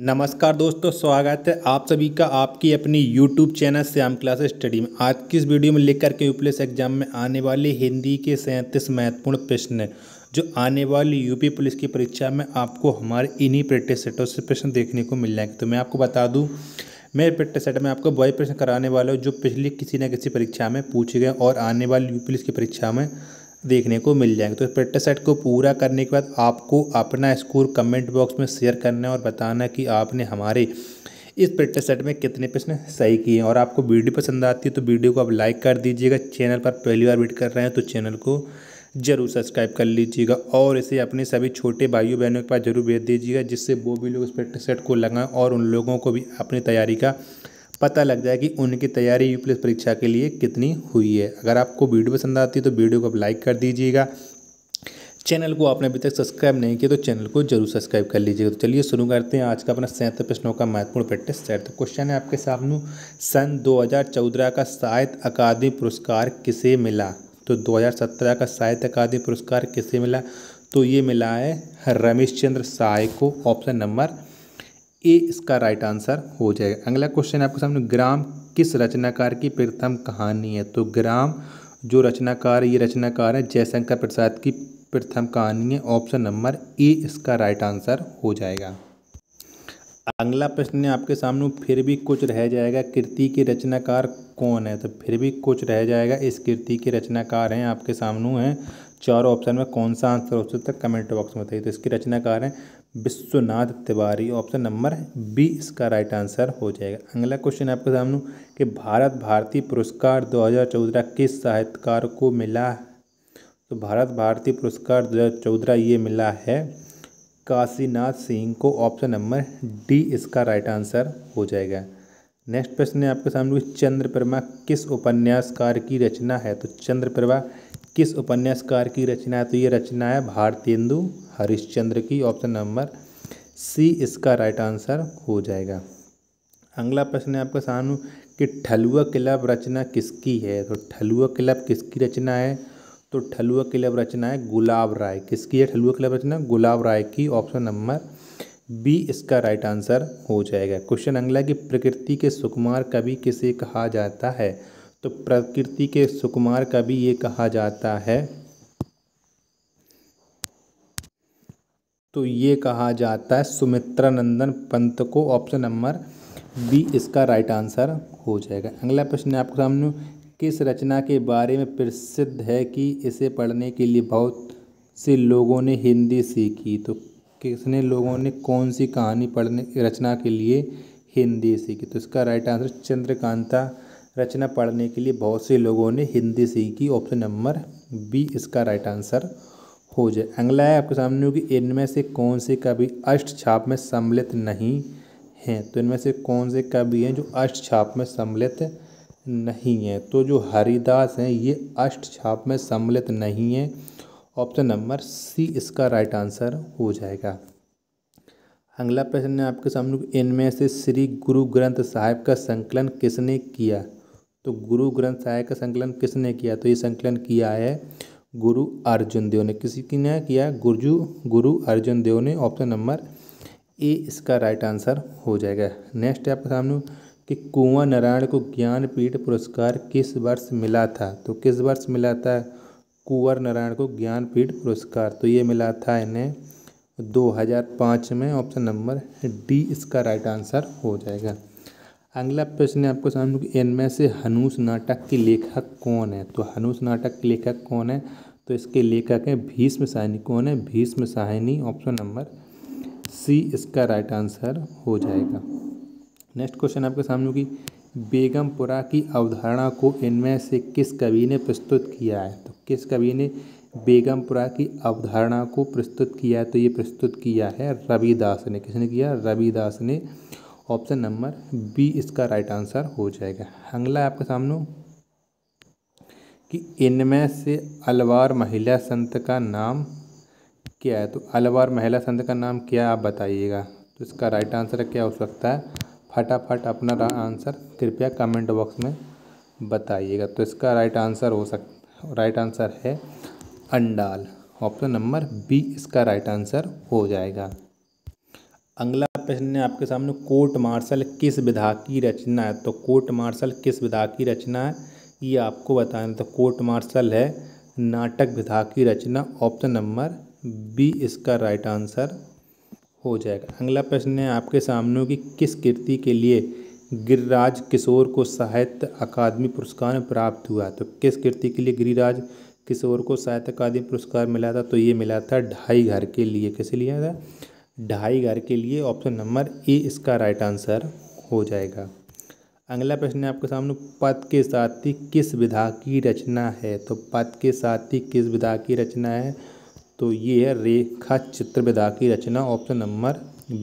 नमस्कार दोस्तों स्वागत है आप सभी का आपकी अपनी YouTube channel Shyam class study में आज की इस वीडियो में लेकर के यूपीएस एग्जाम में आने वाले हिंदी के सैंतीस महत्वपूर्ण प्रश्न हैं जो आने वाली यूपी पुलिस की परीक्षा में आपको हमारे इन्हीं प्रैक्टिस सेटों से प्रश्न देखने को मिल जाएंगे तो मैं आपको बता दूँ मैं प्रैक्टिस सेट में आपको वही प्रश्न कराने वाले जो पिछली किसी न किसी परीक्षा में पूछे गए और आने वाली यू पुलिस की परीक्षा में देखने को मिल जाएंगे तो इस प्रैक्टिस सेट को पूरा करने के बाद आपको अपना स्कोर कमेंट बॉक्स में शेयर करना है और बताना कि आपने हमारे इस प्रैक्टिस सेट में कितने प्रश्न सही किए हैं और आपको वीडियो पसंद आती है तो वीडियो को आप लाइक कर दीजिएगा चैनल पर पहली बार वेट कर रहे हैं तो चैनल को जरूर सब्सक्राइब कर लीजिएगा और इसे अपने सभी छोटे भाइयों बहनों के पास जरूर भेज दीजिएगा जिससे वो भी लोग इस प्रैक्टिस सेट को लगाएं और उन लोगों को भी अपनी तैयारी का पता लग जाए कि उनकी तैयारी यू परीक्षा के लिए कितनी हुई है अगर आपको वीडियो पसंद आती है तो वीडियो को आप लाइक कर दीजिएगा चैनल को आपने अभी तक सब्सक्राइब नहीं किया तो चैनल को जरूर सब्सक्राइब कर लीजिएगा तो चलिए शुरू करते हैं आज का अपना सैंतर प्रश्नों का महत्वपूर्ण प्रैक्टिस सेट क्वेश्चन है आपके सामने सन 2014 का साहित्य अकादमी पुरस्कार किसे मिला तो 2017 का साहित्य अकादमी पुरस्कार किसे मिला तो ये मिला है रमेश चंद्र साय को ऑप्शन नंबर ए इसका राइट आंसर हो जाएगा अगला क्वेश्चन आपके सामने ग्राम किस रचनाकार की प्रथम कहानी है तो ग्राम जो रचनाकार ये रचनाकार है जयशंकर प्रसाद की प्रथम कहानी है ऑप्शन नंबर ए इसका राइट आंसर हो जाएगा अगला प्रश्न आपके सामने फिर भी कुछ रह जाएगा कृति के रचनाकार कौन है तो फिर भी कुछ रह जाएगा इस कृति के रचनाकार हैं आपके सामने हैं चारों ऑप्शन में कौन सा आंसर हो सकता है कमेंट बॉक्स में बताइए तो इसके रचनाकार हैं Vishwanath Tiwari option number B इसका राइट आंसर हो जाएगा अगला क्वेश्चन आपके सामने कि भारत भारती पुरस्कार 2014 किस साहित्यकार को मिला तो भारत भारती पुरस्कार 2014 ये मिला है काशीनाथ सिंह को ऑप्शन नंबर डी इसका राइट आंसर हो जाएगा नेक्स्ट प्रश्न है आपके सामने प्रभा किस उपन्यासकार की रचना है तो चंद्रप्रभा किस उपन्यासकार की रचना है तो ये रचना है भारतेंदु हरिश्चंद्र की ऑप्शन नंबर सी इसका राइट आंसर हो जाएगा अगला प्रश्न है आपके सामने कि ठलुआ क्लब रचना किसकी है तो ठलुआ क्लब किसकी रचना है तो ठलुआ क्लब रचना है गुलाब राय किसकी है ठलुआ क्लब रचना गुलाब राय की ऑप्शन नंबर बी इसका राइट आंसर हो जाएगा क्वेश्चन अगला कि प्रकृति के सुकुमार कवि किसे कहा जाता है तो प्रकृति के सुकुमार कवि ये कहा जाता है तो ये कहा जाता है सुमित्रानंदन पंत को ऑप्शन नंबर बी इसका राइट आंसर हो जाएगा अगला प्रश्न आपके सामने किस रचना के बारे में प्रसिद्ध है कि इसे पढ़ने के लिए बहुत से लोगों ने हिंदी सीखी तो किसने लोगों ने कौन सी कहानी पढ़ने रचना के लिए हिंदी सीखी तो इसका राइट आंसर चंद्रकांता रचना पढ़ने के लिए बहुत से लोगों ने हिंदी सीखी ऑप्शन नंबर बी इसका राइट आंसर हो जाए अगला है आपके सामने कि इनमें से कौन से कवि अष्ट छाप में सम्मिलित नहीं हैं तो इनमें से कौन से कवि हैं जो अष्ट छाप में सम्मिलित नहीं हैं तो जो हरिदास हैं ये अष्ट छाप में सम्मिलित नहीं हैं ऑप्शन नंबर सी इसका राइट आंसर हो जाएगा अगला प्रश्न है आपके सामने इनमें से श्री गुरु ग्रंथ साहिब का संकलन किसने किया तो गुरु ग्रंथ साहिब का संकलन किसने किया तो ये संकलन किया है गुरु अर्जुन देव ने किसी की ने किया गुरजू गुरु अर्जुन देव ने ऑप्शन नंबर ए इसका राइट आंसर हो जाएगा नेक्स्ट है आपके सामने कि कुंवर नारायण को ज्ञानपीठ पुरस्कार किस वर्ष मिला था तो किस वर्ष मिला था कुंवर नारायण को ज्ञानपीठ पुरस्कार तो ये मिला था इन्हें 2005 में ऑप्शन नंबर डी इसका राइट आंसर हो जाएगा अगला प्रश्न है आपको सामने कि इनमें से हनुस नाटक के लेखक कौन है तो हनुस नाटक के लेखक कौन है तो इसके लेखक हैं भीष्म साहनी कौन है Bhisham Sahni option number C इसका राइट आंसर हो जाएगा नेक्स्ट क्वेश्चन आपके सामने होगी बेगमपुरा की अवधारणा को इनमें से किस कवि ने प्रस्तुत किया है तो किस कवि ने बेगमपुरा की अवधारणा को प्रस्तुत किया है तो ये प्रस्तुत किया है रविदास ने किसने किया रविदास ने ऑप्शन नंबर बी इसका राइट आंसर हो जाएगा अगला आपके सामने कि इनमें से अलवार महिला संत का नाम क्या है तो अलवार महिला संत का नाम क्या आप बताइएगा तो इसका राइट आंसर क्या हो सकता है फटाफट अपना आंसर कृपया कमेंट बॉक्स में बताइएगा तो इसका राइट आंसर हो सक राइट आंसर है अंडाल ऑप्शन नंबर बी इसका राइट आंसर हो जाएगा अगला प्रश्न है आपके सामने कोर्ट मार्शल किस विधा की रचना है तो कोर्ट मार्शल किस विधा की रचना है ये आपको बताना तो कोर्ट मार्शल है नाटक विधा की रचना ऑप्शन नंबर बी इसका राइट आंसर हो जाएगा अगला प्रश्न है आपके सामने कि किस कृति के लिए गिरिराज किशोर को साहित्य अकादमी पुरस्कार प्राप्त हुआ तो किस कृति के लिए गिरिराज किशोर को साहित्य अकादमी पुरस्कार मिला था तो ये मिला था ढाई घर के लिए कैसे लिया था ढाई घर के लिए ऑप्शन नंबर ए इसका राइट आंसर हो जाएगा अगला प्रश्न है आपके सामने पद के साथी किस विधा की रचना है तो पद के साथी किस विधा की रचना है तो ये है रेखा चित्र विधा की रचना ऑप्शन नंबर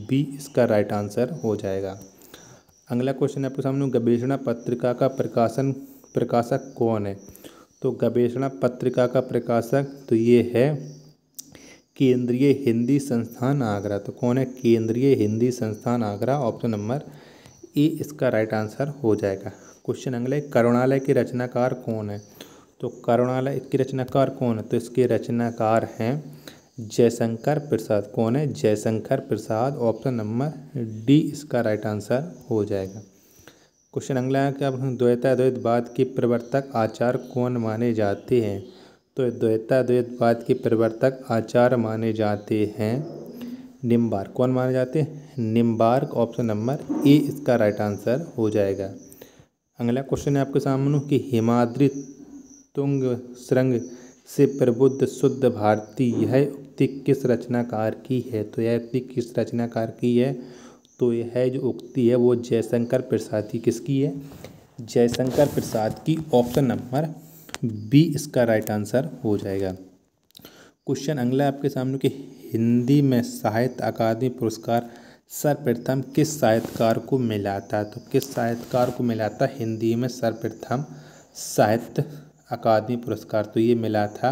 बी इसका राइट आंसर हो जाएगा अगला क्वेश्चन है आपके सामने गवेषणा पत्रिका का प्रकाशन प्रकाशक कौन है तो गवेषणा पत्रिका का प्रकाशक तो ये है केंद्रीय हिंदी संस्थान आगरा तो कौन है केंद्रीय हिंदी संस्थान आगरा ऑप्शन नंबर ए इसका राइट आंसर हो जाएगा क्वेश्चन अगला करुणालय के रचनाकार कौन है तो करुणालय इसकी रचनाकार कौन है तो इसके रचनाकार हैं जयशंकर प्रसाद कौन है Jaishankar Prasad option number D इसका राइट आंसर हो जाएगा क्वेश्चन अगला है कि अब द्वैताद्वैतवाद के प्रवर्तक आचार कौन माने जाते हैं तो द्वैताद्वैतवाद के प्रवर्तक आचार माने जाते हैं निम्बार्क कौन माने जाते हैं निम्बार्क ऑप्शन नंबर ए इसका राइट आंसर हो जाएगा अगला क्वेश्चन है आपके सामने कि हिमाद्रित तुंग सृंग से प्रबुद्ध शुद्ध भारती यह उक्ति किस रचनाकार की है तो यह उक्ति किस रचनाकार की है तो यह जो उक्ति है वो जयशंकर प्रसाद की किसकी है जयशंकर प्रसाद की ऑप्शन नंबर बी इसका राइट आंसर हो जाएगा क्वेश्चन अगला आपके सामने कि हिंदी में साहित्य अकादमी पुरस्कार सर्वप्रथम किस साहित्यकार को मिला था तो किस साहित्यकार को मिला था हिंदी में सर्वप्रथम साहित्य अकादमी पुरस्कार तो ये मिला था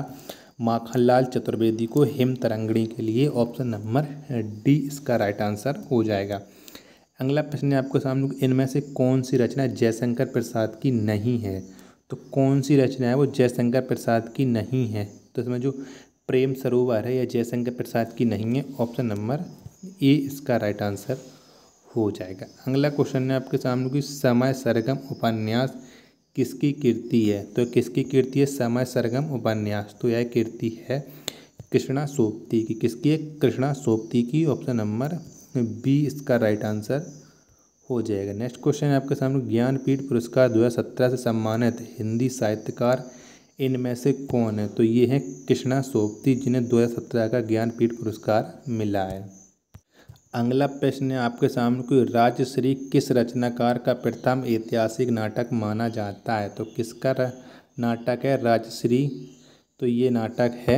माखनलाल चतुर्वेदी को हिम तरंगणी के लिए ऑप्शन नंबर डी इसका राइट आंसर हो जाएगा अगला प्रश्न है आपको सामने इनमें से कौन सी रचना जयशंकर प्रसाद की नहीं है तो कौन सी रचना है वो जयशंकर प्रसाद की नहीं है तो इसमें जो प्रेम सरोवर है या जयशंकर प्रसाद की नहीं है ऑप्शन नंबर ए इसका राइट आंसर हो जाएगा अगला क्वेश्चन है आपके सामने कि समय सरगम उपन्यास किसकी कीर्ति है तो किसकी कीर्ति है समय सरगम उपन्यास तो यह कीर्ति है कृष्णा सोपती की किसकी है कृष्णा सोपती की ऑप्शन नंबर बी इसका राइट आंसर हो जाएगा नेक्स्ट क्वेश्चन है आपके सामने ज्ञानपीठ पुरस्कार दो से सम्मानित हिंदी साहित्यकार इनमें से कौन है तो ये हैं कृष्णा सोपती जिन्हें 2017 का ज्ञानपीठ पुरस्कार मिला है अगला प्रश्न है आपके सामने कोई राजश्री किस रचनाकार का प्रथम ऐतिहासिक नाटक माना जाता है तो किसका नाटक है राजश्री तो ये नाटक है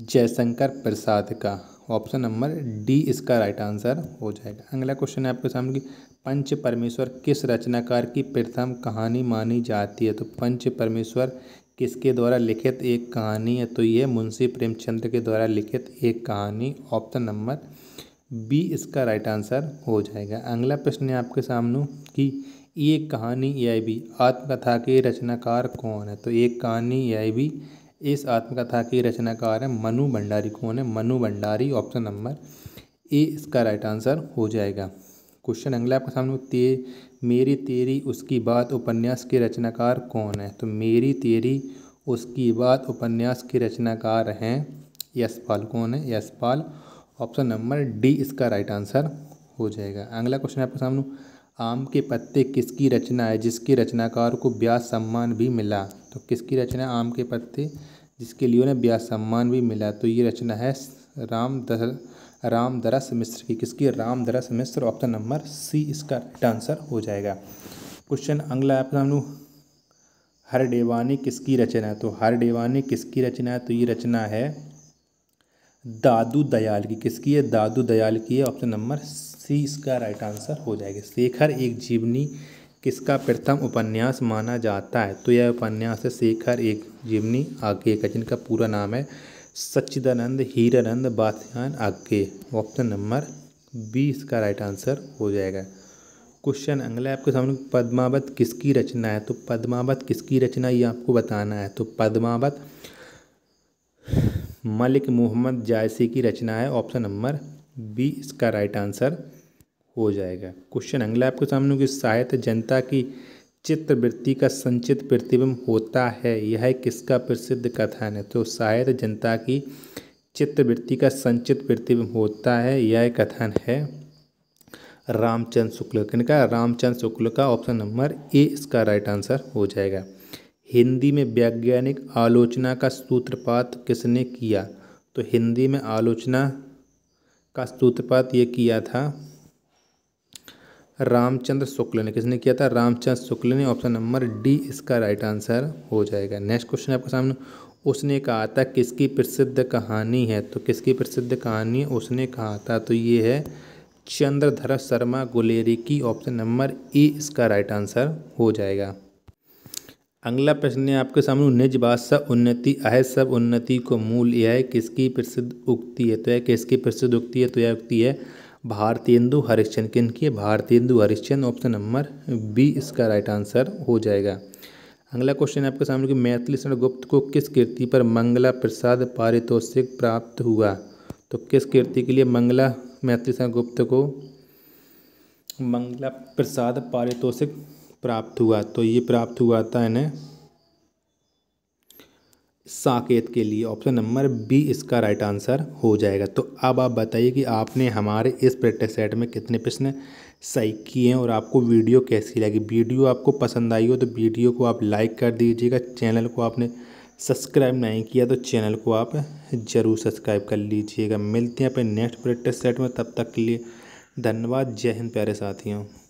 जयशंकर प्रसाद का ऑप्शन नंबर डी इसका राइट आंसर हो जाएगा अगला क्वेश्चन है आपके सामने कि पंच परमेश्वर किस रचनाकार की प्रथम कहानी मानी जाती है तो पंच परमेश्वर किसके द्वारा लिखित एक कहानी है तो ये मुंशी प्रेमचंद के द्वारा लिखित एक कहानी ऑप्शन नंबर बी इसका राइट आंसर हो जाएगा अगला प्रश्न है आपके सामने कि एक कहानी या आई बी आत्मकथा के रचनाकार कौन है तो एक कहानी या आई बी इस आत्मकथा के रचनाकार है मनु भंडारी कौन है Manu Bhandari option number A इसका राइट आंसर हो जाएगा क्वेश्चन अगला आपके सामने मेरी तेरी उसकी बात उपन्यास के रचनाकार कौन है तो मेरी तेरी उसकी बात उपन्यास के रचनाकार हैं यशपाल कौन है यशपाल ऑप्शन नंबर डी इसका राइट आंसर हो जाएगा अगला क्वेश्चन आपके सामने आम के पत्ते किसकी रचना है जिसके रचनाकार को ब्यास सम्मान भी मिला तो किसकी रचना आम के पत्ते जिसके लिए उन्हें ब्यास सम्मान भी मिला तो ये रचना है राम दशर रामदरस मिश्र की किसकी रामदरस मिश्र ऑप्शन नंबर सी इसका राइट आंसर हो जाएगा क्वेश्चन अगला है अपना हर डेवानी किसकी रचना है तो हर डेवानी किसकी रचना है तो ये रचना है दादू दयाल की किसकी है दादू दयाल की है ऑप्शन नंबर सी इसका राइट आंसर हो जाएगा शेखर एक जीवनी किसका प्रथम उपन्यास माना जाता है तो यह उपन्यास है शेखर एक जीवनी आगे का जिनका पूरा नाम है सच्चिदानंद हीरानंद बाथयान आगे ऑप्शन नंबर बी इसका राइट आंसर हो जाएगा क्वेश्चन अगला आपके सामने पद्मावत किसकी रचना है तो पद्मावत किसकी रचना ये आपको बताना है तो पद्मावत मलिक मोहम्मद जायसी की रचना है ऑप्शन नंबर बी इसका राइट आंसर हो जाएगा क्वेश्चन अगला आपके सामने कि साहित्य जनता की चित्रवृत्ति का संचित प्रतिबिंब होता है यह किसका प्रसिद्ध कथन है तो शायद जनता की चित्रवृत्ति का संचित प्रतिबिंब होता है यह कथन है रामचंद्र शुक्ल का रामचंद्र शुक्ल का ऑप्शन नंबर ए इसका राइट आंसर हो जाएगा हिंदी में वैज्ञानिक आलोचना का सूत्रपात किसने किया तो हिंदी में आलोचना का सूत्रपात ये किया था रामचंद्र शुक्ल ने किसने किया था रामचंद्र शुक्ल ने ऑप्शन नंबर डी इसका राइट आंसर हो जाएगा नेक्स्ट क्वेश्चन आपके सामने उसने कहा था किसकी प्रसिद्ध कहानी है तो किसकी प्रसिद्ध कहानी उसने कहा था तो ये है चंद्रधर शर्मा गुलेरी की ऑप्शन नंबर ए इसका राइट आंसर हो जाएगा अगला प्रश्न है आपके सामने निज बादशाह उन्नति आह सब उन्नति को मूल यह है किसकी प्रसिद्ध उक्ति है तो यह किसकी प्रसिद्ध उक्ति है तो यह उक्ति है भारतेंदु किन की Bharatendu Harishchand option number B इसका राइट आंसर हो जाएगा अगला क्वेश्चन आपके सामने कि मैथिली शरण गुप्त को किस कीर्ति पर मंगला प्रसाद पारितोषिक प्राप्त हुआ तो किस कीर्ति के लिए मंगला मैथिली शरण गुप्त को मंगला प्रसाद पारितोषिक प्राप्त हुआ तो ये प्राप्त हुआ था इन्हें साकेत के लिए ऑप्शन नंबर बी इसका राइट आंसर हो जाएगा तो अब आप बताइए कि आपने हमारे इस प्रैक्टिस सेट में कितने प्रश्न सही किए हैं और आपको वीडियो कैसी लगी वीडियो आपको पसंद आई हो तो वीडियो को आप लाइक कर दीजिएगा चैनल को आपने सब्सक्राइब नहीं किया तो चैनल को आप ज़रूर सब्सक्राइब कर लीजिएगा मिलते हैं अपने नेक्स्ट प्रैक्टिस सेट में तब तक के लिए धन्यवाद जय हिंद प्यारे साथियों